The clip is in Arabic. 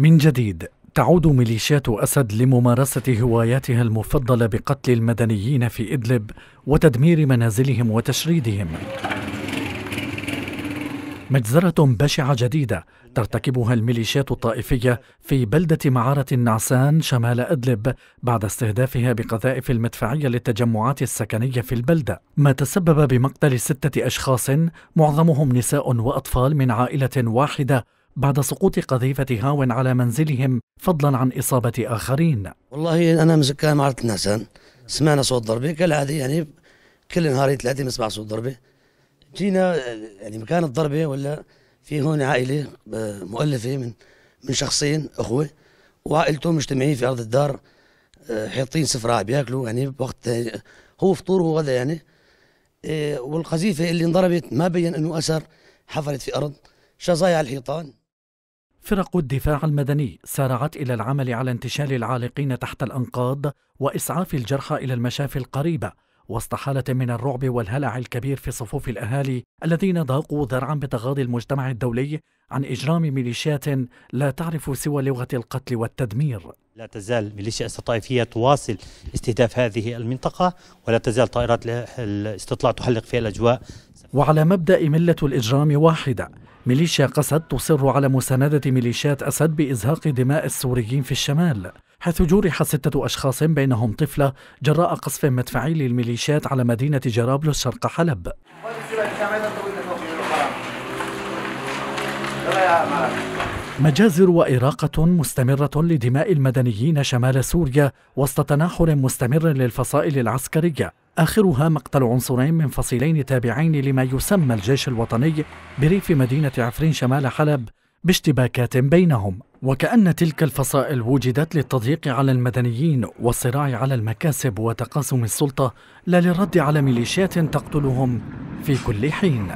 من جديد تعود ميليشيات أسد لممارسة هواياتها المفضلة بقتل المدنيين في إدلب وتدمير منازلهم وتشريدهم مجزرة بشعة جديدة ترتكبها الميليشيات الطائفية في بلدة معارة النعسان شمال أدلب بعد استهدافها بقذائف المدفعية للتجمعات السكنية في البلدة ما تسبب بمقتل ستة أشخاص معظمهم نساء وأطفال من عائلة واحدة بعد سقوط قذيفة هاون على منزلهم فضلا عن إصابة آخرين والله أنا من سكان معرة سمعنا صوت ضربة كالعادة يعني كل نهار ثلاثة نسمع صوت ضربة جينا يعني مكان الضربة ولا في هون عائلة مؤلفة من من شخصين أخوة وعائلتهم مجتمعين في أرض الدار حاطين سفرة بياكلوا يعني وقت هو فطور وغدا يعني إيه، والقذيفة اللي انضربت ما بين أنه أثر حفرت في أرض شظايا على الحيطان فرق الدفاع المدني سارعت إلى العمل على انتشال العالقين تحت الأنقاض وإسعاف الجرحى إلى المشافي القريبة وسط حالة من الرعب والهلع الكبير في صفوف الأهالي الذين ضاقوا ذرعا بتغاضي المجتمع الدولي عن إجرام ميليشيات لا تعرف سوى لغة القتل والتدمير لا تزال ميليشيا الطائفية تواصل استهداف هذه المنطقة ولا تزال طائرات الاستطلاع تحلق في الأجواء وعلى مبدأ ملة الإجرام واحدة ميليشيا قسد تصر على مساندة ميليشيات أسد بإزهاق دماء السوريين في الشمال حيث جرح ستة أشخاص بينهم طفلة جراء قصف مدفعي للميليشيات على مدينة جرابلس شرق حلب مجازر وإراقة مستمرة لدماء المدنيين شمال سوريا وسط تناحر مستمر للفصائل العسكرية آخرها مقتل عنصرين من فصيلين تابعين لما يسمى الجيش الوطني بريف مدينة عفرين شمال حلب باشتباكات بينهم وكأن تلك الفصائل وجدت للتضييق على المدنيين والصراع على المكاسب وتقاسم السلطة لا للرد على ميليشيات تقتلهم في كل حين